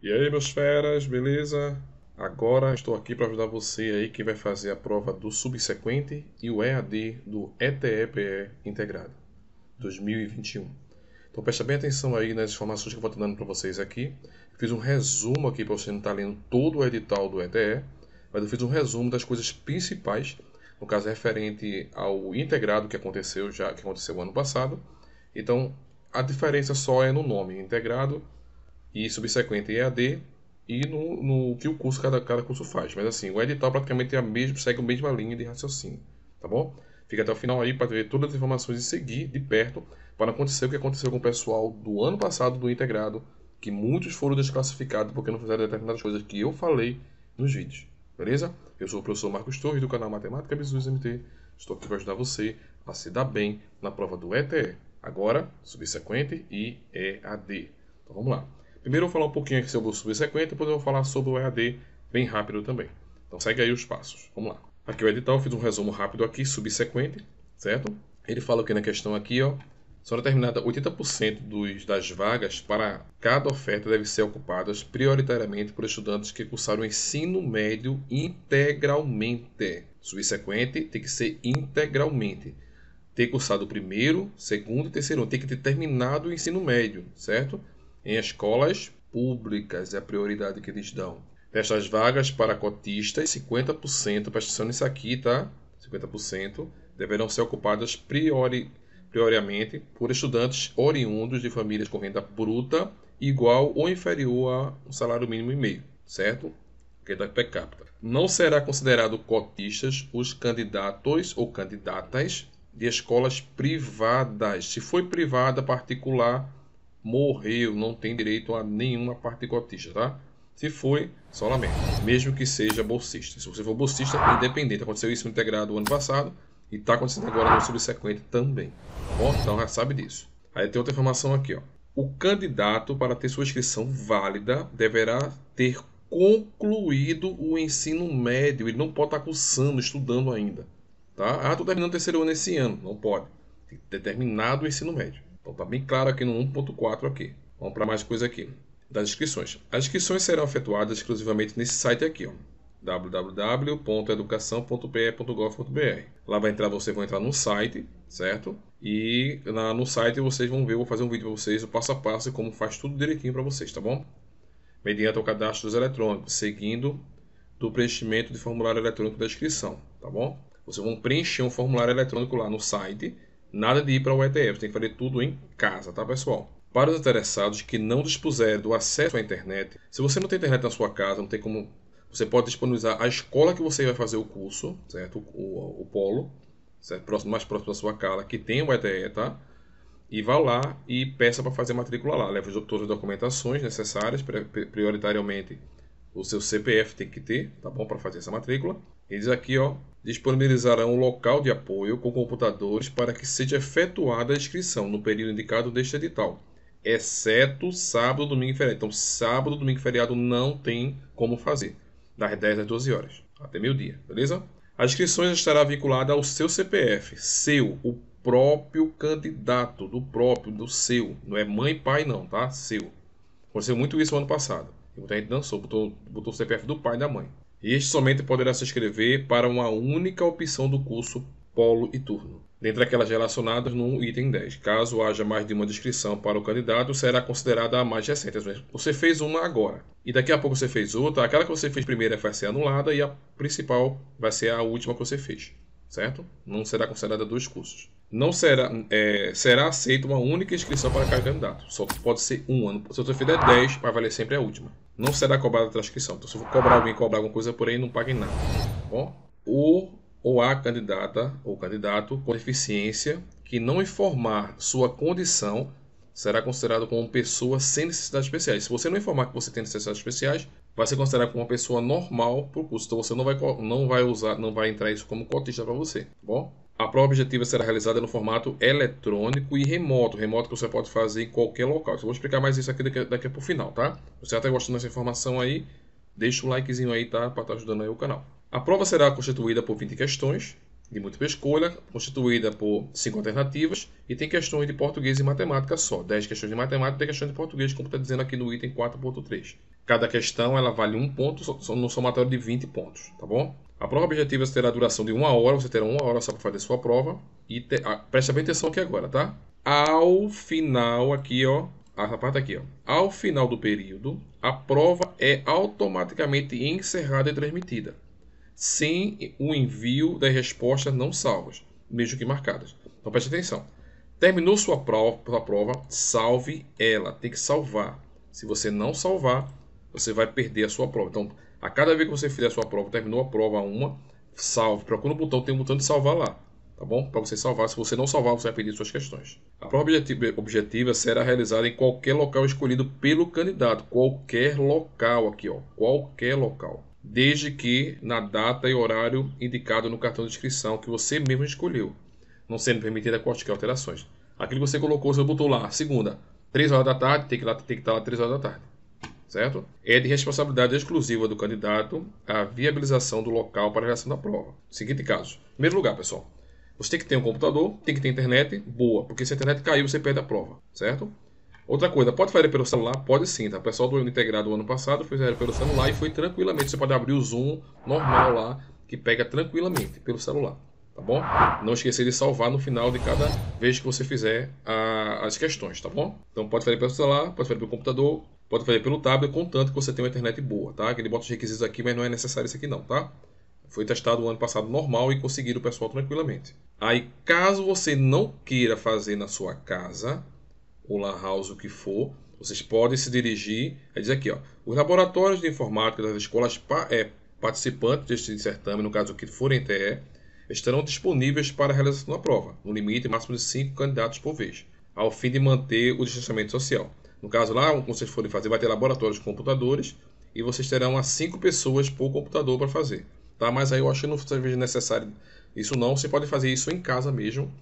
E aí, meus feras, beleza? Agora estou aqui para ajudar você aí que vai fazer a prova do subsequente e o EAD do ETEPE integrado 2021. Então presta bem atenção aí nas informações que eu vou dando para vocês aqui. Fiz um resumo aqui para você não estar tá lendo todo o edital do ETE, mas eu fiz um resumo das coisas principais, no caso referente ao integrado que aconteceu já que aconteceu ano passado. Então a diferença só é no nome integrado e subsequente EAD e no, no que o curso cada, cada curso faz. Mas assim, o edital praticamente é a mesma, segue a mesma linha de raciocínio, tá bom? Fica até o final aí para ver todas as informações e seguir de perto para acontecer o que aconteceu com o pessoal do ano passado do integrado, que muitos foram desclassificados porque não fizeram determinadas coisas que eu falei nos vídeos. Beleza? Eu sou o professor Marcos Torres do canal Matemática Bisus MT. Estou aqui para ajudar você a se dar bem na prova do ETE. Agora, subsequente e EAD. Então vamos lá. Primeiro eu vou falar um pouquinho aqui sobre o subsequente, depois eu vou falar sobre o EAD bem rápido também. Então segue aí os passos. Vamos lá. Aqui o edital, eu fiz um resumo rápido aqui, subsequente, certo? Ele fala aqui na questão aqui, ó, são determinadas 80% dos, das vagas para cada oferta devem ser ocupadas prioritariamente por estudantes que cursaram o ensino médio integralmente. Subsequente tem que ser integralmente. Ter cursado o primeiro, segundo e terceiro, tem que ter terminado o ensino médio, certo? Em escolas públicas é a prioridade que eles dão. Destas vagas para cotistas, 50%, presta nisso aqui, tá? 50% deverão ser ocupadas priori, prioriamente por estudantes oriundos de famílias com renda bruta igual ou inferior a um salário mínimo e meio, certo? Que é da per capita. Não será considerado cotistas os candidatos ou candidatas de escolas privadas. Se foi privada particular, morreu, não tem direito a nenhuma parte cotista, tá? Se foi, só lamento. Mesmo que seja bolsista. Se você for bolsista, independente. Aconteceu isso no integrado ano passado e está acontecendo agora no subsequente também. Bom, então já sabe disso. Aí tem outra informação aqui, ó. O candidato, para ter sua inscrição válida, deverá ter concluído o ensino médio. Ele não pode estar tá cursando, estudando ainda. Tá? Ah, estou terminando o terceiro ano esse ano. Não pode. Tem que ter terminado o ensino médio. Então está bem claro aqui no 1.4 aqui. Vamos para mais coisa aqui, das inscrições. As inscrições serão efetuadas exclusivamente nesse site aqui, www.educação.pe.gov.br. Lá vai entrar, vocês vão entrar no site, certo? E lá no site vocês vão ver, eu vou fazer um vídeo para vocês, o passo a passo, como faz tudo direitinho para vocês, tá bom? Mediante o cadastro dos eletrônicos, seguindo do preenchimento de formulário eletrônico da inscrição, tá bom? Vocês vão preencher um formulário eletrônico lá no site, Nada de ir para o ETF, tem que fazer tudo em casa, tá pessoal? Para os interessados que não dispuserem do acesso à internet, se você não tem internet na sua casa, não tem como. Você pode disponibilizar a escola que você vai fazer o curso, certo? O, o, o polo, certo? Próximo, mais próximo da sua casa, que tem o ETE, tá? E vá lá e peça para fazer a matrícula lá. Leve todas as documentações necessárias, prioritariamente o seu CPF tem que ter, tá bom? Para fazer essa matrícula. Eles aqui, ó, disponibilizarão um local de apoio com computadores para que seja efetuada a inscrição no período indicado deste edital, exceto sábado, domingo e feriado. Então, sábado, domingo e feriado não tem como fazer, das 10 às 12 horas, até meio-dia, beleza? A inscrição estará vinculada ao seu CPF, seu, o próprio candidato, do próprio, do seu. Não é mãe, pai, não, tá? Seu. Aconteceu muito isso ano passado. Muita gente dançou, botou, botou o CPF do pai e da mãe. Este somente poderá se inscrever para uma única opção do curso polo e turno, dentre aquelas relacionadas no item 10. Caso haja mais de uma descrição para o candidato, será considerada a mais recente. Você fez uma agora e daqui a pouco você fez outra, aquela que você fez primeira vai ser anulada e a principal vai ser a última que você fez, certo? Não será considerada dois cursos. Não será, é, será aceita uma única inscrição para cada candidato, só pode ser um ano Se você fizer 10, vai valer sempre a última não será cobrada a transcrição. Então, se eu for cobrar alguém cobrar alguma coisa por aí, não paguem nada. Tá bom, o ou a candidata ou candidato com deficiência que não informar sua condição será considerado como pessoa sem necessidades especiais. Se você não informar que você tem necessidades especiais, vai ser considerado como uma pessoa normal por curso. Então você não vai, não vai usar, não vai entrar isso como cotista para você. Tá bom, a prova objetiva será realizada no formato eletrônico e remoto. Remoto que você pode fazer em qualquer local. Eu vou explicar mais isso aqui daqui, daqui o final, tá? Você está gostando dessa informação aí? Deixa o likezinho aí, tá? Para estar tá ajudando aí o canal. A prova será constituída por 20 questões de múltipla escolha, constituída por 5 alternativas e tem questões de português e matemática só. 10 questões de matemática e 10 questões de português, como está dizendo aqui no item 4.3. Cada questão ela vale um ponto, no somatório de 20 pontos, tá bom? A prova objetiva terá a duração de uma hora, você terá uma hora só para fazer sua prova. E te... ah, preste bem atenção aqui agora, tá? Ao final aqui, ó, essa parte aqui, ó. Ao final do período, a prova é automaticamente encerrada e transmitida, sem o envio das respostas não salvas, mesmo que marcadas. Então preste atenção. Terminou sua prova, sua prova, salve ela, tem que salvar. Se você não salvar, você vai perder a sua prova. Então, a cada vez que você fizer a sua prova, terminou a prova uma, salve. Procura o um botão, tem um botão de salvar lá, tá bom? Para você salvar. Se você não salvar, você vai perder suas questões. A prova objetiva, será realizada em qualquer local escolhido pelo candidato. Qualquer local aqui, ó. Qualquer local. Desde que na data e horário indicado no cartão de inscrição que você mesmo escolheu, não sendo permitida quaisquer alterações. Aquilo que você colocou, você botou lá, segunda, 3 horas da tarde, tem que, lá, tem que estar tá lá 3 horas da tarde certo? É de responsabilidade exclusiva do candidato a viabilização do local para a realização da prova. Seguinte caso. primeiro lugar, pessoal, você tem que ter um computador, tem que ter internet boa, porque se a internet caiu, você perde a prova, certo? Outra coisa, pode fazer pelo celular? Pode sim, tá? O pessoal do integrado ano passado fizeram pelo celular e foi tranquilamente. Você pode abrir o Zoom normal lá, que pega tranquilamente pelo celular, tá bom? Não esquecer de salvar no final de cada vez que você fizer a, as questões, tá bom? Então pode fazer pelo celular, pode fazer pelo computador, Pode fazer pelo tablet, contanto que você tenha uma internet boa, tá? Que ele bota os requisitos aqui, mas não é necessário isso aqui não, tá? Foi testado o ano passado normal e conseguiram o pessoal tranquilamente. Aí, caso você não queira fazer na sua casa, ou lan house, o que for, vocês podem se dirigir, é dizer aqui, ó, os laboratórios de informática das escolas pa é, participantes deste certame, no caso que forem TE, estarão disponíveis para a realização da prova, no limite máximo de 5 candidatos por vez, ao fim de manter o distanciamento social. No caso lá, quando vocês forem fazer, vai ter laboratórios de computadores e vocês terão as cinco pessoas por computador para fazer. Tá? Mas aí eu acho que não seja necessário isso não, você pode fazer isso em casa mesmo,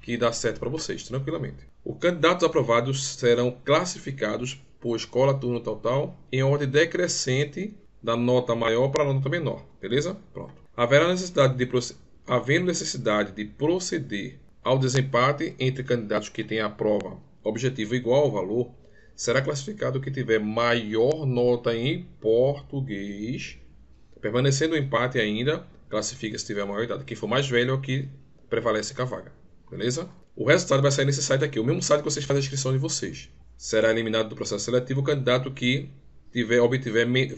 que dá certo para vocês, tranquilamente. Os candidatos aprovados serão classificados por escola, turno tal tal em ordem decrescente da nota maior para a nota menor, beleza? Pronto. Haverá necessidade de havendo necessidade de proceder ao desempate entre candidatos que têm a prova objetivo igual ao valor será classificado o que tiver maior nota em português. Permanecendo o empate ainda, classifica se tiver maior idade. Quem for mais velho é o que prevalece com a vaga. Beleza? O resultado vai sair nesse site aqui, o mesmo site que vocês fazem a inscrição de vocês. Será eliminado do processo seletivo o candidato que tiver, obtiver é, men,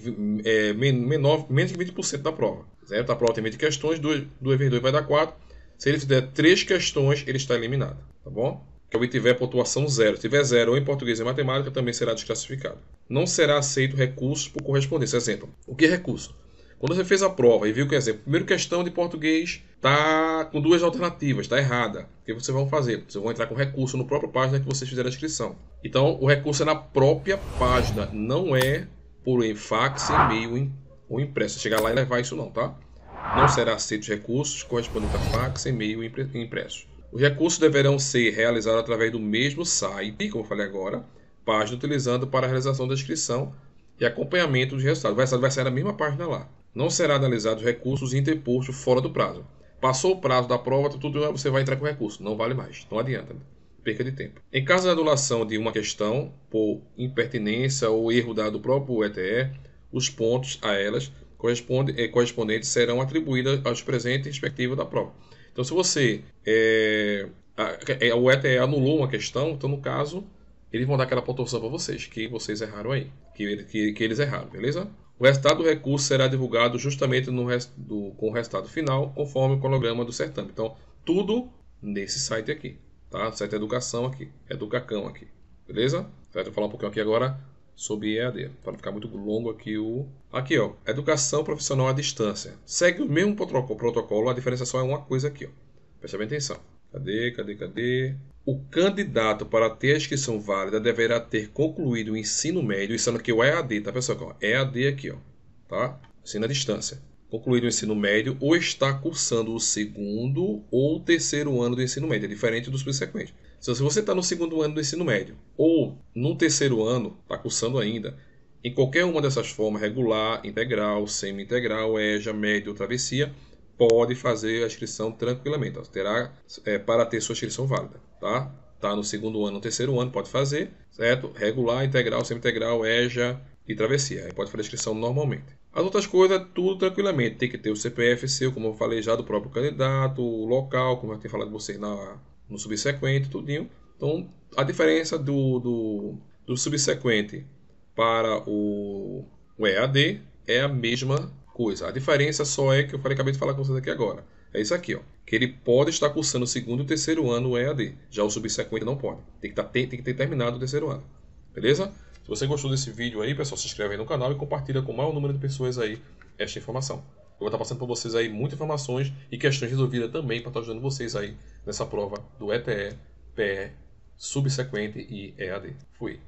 é, menor, menos de 20% da prova. Certo? A prova tem 20 questões, 2 vezes 2 vai dar 4. Se ele fizer 3 questões, ele está eliminado. Tá bom? que é obtiver pontuação zero. Se tiver zero ou em português e matemática, também será desclassificado. Não será aceito recurso por correspondência. Exemplo, o que é recurso? Quando você fez a prova e viu que, exemplo, primeiro questão de português tá com duas alternativas, está errada. O que vocês vão fazer? Vocês vão entrar com recurso no próprio página que vocês fizeram a inscrição. Então, o recurso é na própria página, não é por fax, e-mail ou impresso. Chegar lá e levar isso não, tá? Não será aceito recursos correspondentes a fax, e-mail e impresso. Os recursos deverão ser realizados através do mesmo site, como eu falei agora, página utilizando para a realização da inscrição e acompanhamento dos resultados. Vai, vai sair na mesma página lá. Não será analisados recursos interpostos fora do prazo. Passou o prazo da prova, tudo você vai entrar com recurso. Não vale mais. Não adianta. Perca de tempo. Em caso de anulação de uma questão por impertinência ou erro dado próprio ETE, os pontos a elas eh, correspondentes serão atribuídos aos presentes respectivos da prova. Então, se você é, a, a, é, o ETE anulou uma questão, então no caso eles vão dar aquela pontuação para vocês que vocês erraram aí, que, que, que, eles erraram, beleza? O resultado do recurso será divulgado justamente no rest, do, com o resultado final, conforme o cronograma do certame. Então, tudo nesse site aqui, tá? O site Educação aqui, Educacão aqui, beleza? Certo? Vou falar um pouquinho aqui agora sobre EAD, para não ficar muito longo aqui o... Aqui, ó, educação profissional à distância. Segue o mesmo protocolo, a diferença só é uma coisa aqui, ó. Presta bem atenção. Cadê, cadê, cadê? O candidato para ter a inscrição válida deverá ter concluído o ensino médio, ensino aqui o EAD, tá pessoal? EAD aqui, ó, tá? Ensino à distância. Concluído o ensino médio ou está cursando o segundo ou terceiro ano do ensino médio, é diferente dos subsequentes. Então, se você está no segundo ano do ensino médio ou no terceiro ano, está cursando ainda, em qualquer uma dessas formas, regular, integral, semi-integral, EJA, médio ou travessia, pode fazer a inscrição tranquilamente. Terá é, para ter sua inscrição válida, tá? Tá no segundo ano, no terceiro ano, pode fazer, certo? Regular, integral, semi-integral, EJA e travessia. Aí pode fazer a inscrição normalmente. As outras coisas, tudo tranquilamente. Tem que ter o CPF seu, como eu falei já, do próprio candidato, o local, como eu tenho falado com vocês na, no subsequente, tudinho. Então, a diferença do, do, do subsequente para o, o EAD é a mesma coisa. A diferença só é que eu falei, acabei de falar com vocês aqui agora. É isso aqui, ó. Que ele pode estar cursando o segundo e o terceiro ano o EAD. Já o subsequente não pode. Tem que, tá, tem, tem que ter terminado o terceiro ano. Beleza? Se você gostou desse vídeo aí, pessoal, se inscreve aí no canal e compartilha com o maior número de pessoas aí esta informação. Eu vou estar passando para vocês aí muitas informações e questões resolvidas também para estar ajudando vocês aí nessa prova do EPE, PE, subsequente e EAD. Fui.